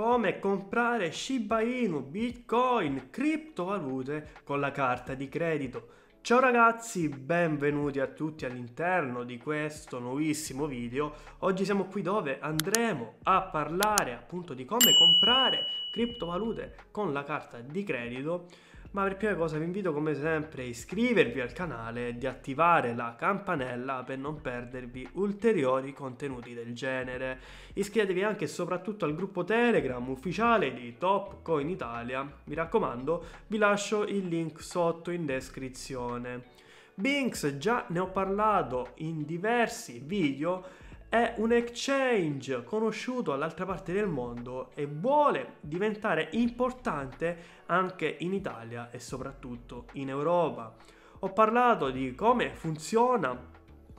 come comprare Shiba Inu, Bitcoin, criptovalute con la carta di credito. Ciao ragazzi, benvenuti a tutti all'interno di questo nuovissimo video. Oggi siamo qui dove andremo a parlare appunto di come comprare criptovalute con la carta di credito ma per prima cosa vi invito come sempre a iscrivervi al canale e di attivare la campanella per non perdervi ulteriori contenuti del genere. Iscrivetevi anche e soprattutto al gruppo Telegram ufficiale di Top Coin Italia. Mi raccomando, vi lascio il link sotto in descrizione. Binks già ne ho parlato in diversi video è un exchange conosciuto all'altra parte del mondo e vuole diventare importante anche in Italia e soprattutto in Europa. Ho parlato di come funziona,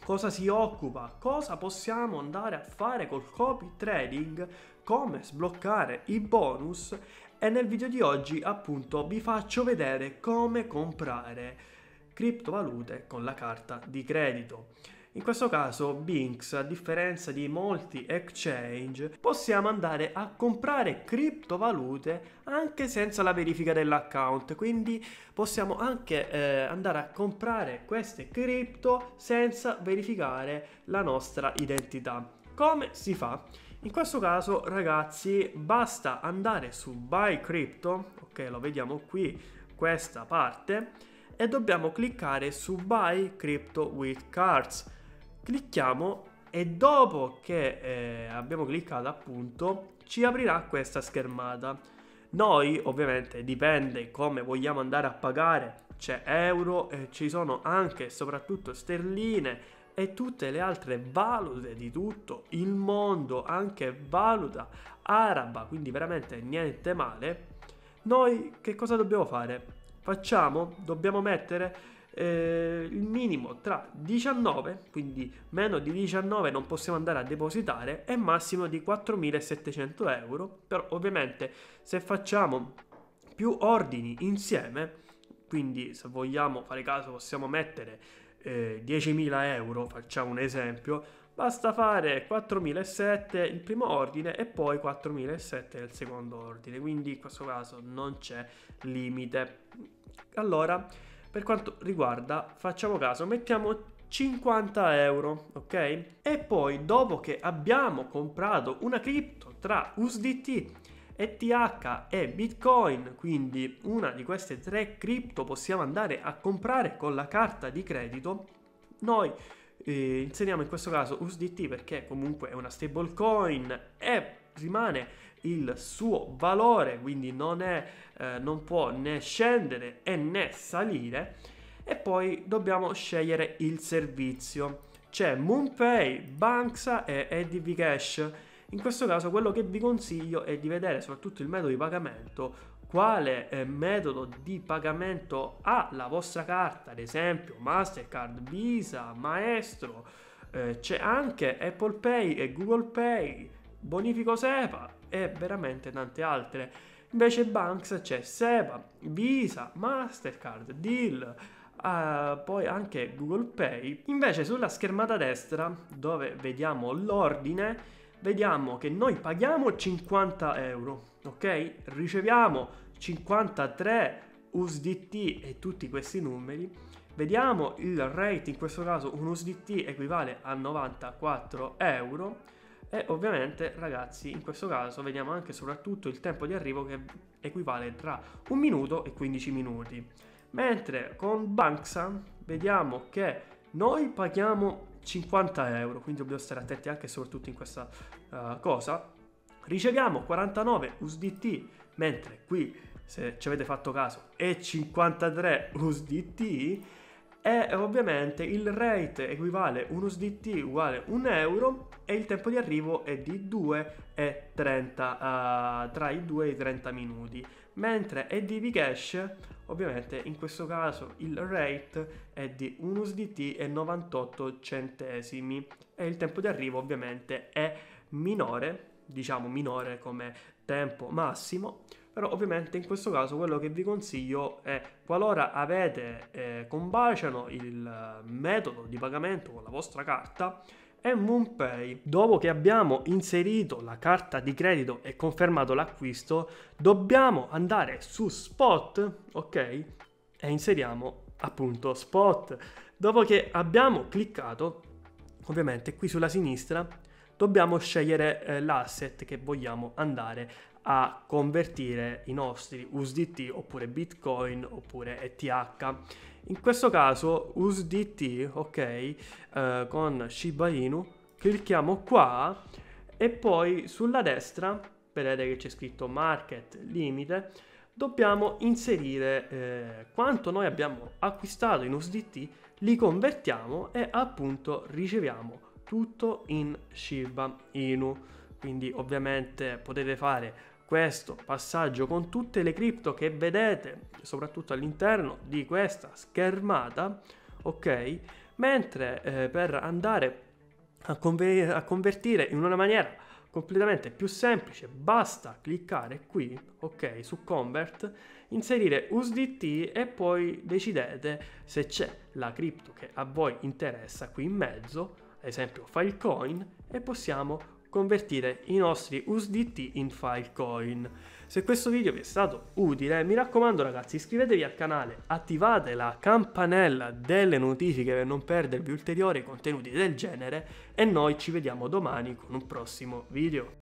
cosa si occupa, cosa possiamo andare a fare col copy trading, come sbloccare i bonus e nel video di oggi appunto vi faccio vedere come comprare criptovalute con la carta di credito. In questo caso Binx, a differenza di molti exchange, possiamo andare a comprare criptovalute anche senza la verifica dell'account, quindi possiamo anche eh, andare a comprare queste cripto senza verificare la nostra identità. Come si fa? In questo caso ragazzi basta andare su buy crypto, ok lo vediamo qui questa parte e dobbiamo cliccare su buy crypto with cards Clicchiamo e dopo che eh, abbiamo cliccato appunto ci aprirà questa schermata. Noi ovviamente dipende come vogliamo andare a pagare, c'è euro, eh, ci sono anche e soprattutto sterline e tutte le altre valute di tutto il mondo, anche valuta araba, quindi veramente niente male. Noi che cosa dobbiamo fare? Facciamo, dobbiamo mettere eh, il minimo tra 19, quindi meno di 19 non possiamo andare a depositare, e massimo di 4.700 euro. Però ovviamente se facciamo più ordini insieme, quindi se vogliamo fare caso possiamo mettere eh, 10.000 euro, facciamo un esempio, basta fare 4.700 il primo ordine e poi 4.700 nel secondo ordine, quindi in questo caso non c'è limite. Allora, per quanto riguarda, facciamo caso, mettiamo 50 euro, ok? E poi dopo che abbiamo comprato una cripto tra USDT ETH e Bitcoin, quindi una di queste tre cripto possiamo andare a comprare con la carta di credito, noi eh, inseriamo in questo caso USDT perché comunque è una stablecoin e rimane il suo valore, quindi non, è, eh, non può né scendere e né salire. E poi dobbiamo scegliere il servizio. C'è Moonpay, Banksa e EDV Cash. In questo caso quello che vi consiglio è di vedere soprattutto il metodo di pagamento quale eh, metodo di pagamento ha la vostra carta, ad esempio Mastercard, Visa, Maestro, eh, c'è anche Apple Pay e Google Pay, Bonifico SEPA e veramente tante altre. Invece Banks c'è SEPA, Visa, Mastercard, Deal, Uh, eh, poi anche Google Pay. Invece sulla schermata destra, dove vediamo l'ordine, vediamo che noi paghiamo 50 euro, ok? Riceviamo 53 USDT e tutti questi numeri. Vediamo il rate, in questo caso un USDT equivale a 94 euro e ovviamente ragazzi in questo caso vediamo anche soprattutto il tempo di arrivo che equivale tra un minuto e 15 minuti mentre con Banksa vediamo che noi paghiamo 50 euro quindi dobbiamo stare attenti anche e soprattutto in questa uh, cosa riceviamo 49 USDT mentre qui se ci avete fatto caso è 53 USDT è ovviamente il rate equivale uno USDT uguale 1 euro e il tempo di arrivo è di 2 uh, eh, tra i 2 e i 30 minuti mentre è di Vcash ovviamente in questo caso il rate è di 1 USDT e 98 centesimi e il tempo di arrivo ovviamente è minore diciamo minore come tempo massimo però ovviamente in questo caso quello che vi consiglio è qualora avete eh, con il eh, metodo di pagamento con la vostra carta e MoonPay. Dopo che abbiamo inserito la carta di credito e confermato l'acquisto, dobbiamo andare su Spot, ok? E inseriamo appunto Spot. Dopo che abbiamo cliccato, ovviamente qui sulla sinistra, dobbiamo scegliere eh, l'asset che vogliamo andare a convertire i nostri USDT oppure Bitcoin oppure ETH. In questo caso USDT, ok, eh, con Shiba Inu, clicchiamo qua e poi sulla destra, vedete che c'è scritto market limite, dobbiamo inserire eh, quanto noi abbiamo acquistato in USDT, li convertiamo e appunto riceviamo tutto in Shiba Inu quindi ovviamente potete fare questo passaggio con tutte le cripto che vedete soprattutto all'interno di questa schermata ok mentre eh, per andare a, conver- a convertire in una maniera completamente più semplice basta cliccare qui ok su convert inserire USDT e poi decidete se c'è la cripto che a voi interessa qui in mezzo ad esempio Filecoin e possiamo convertire i nostri USDT in Filecoin. Se questo video vi è stato utile, mi raccomando ragazzi iscrivetevi al canale, attivate la campanella delle notifiche per non perdervi ulteriori contenuti del genere e noi ci vediamo domani con un prossimo video.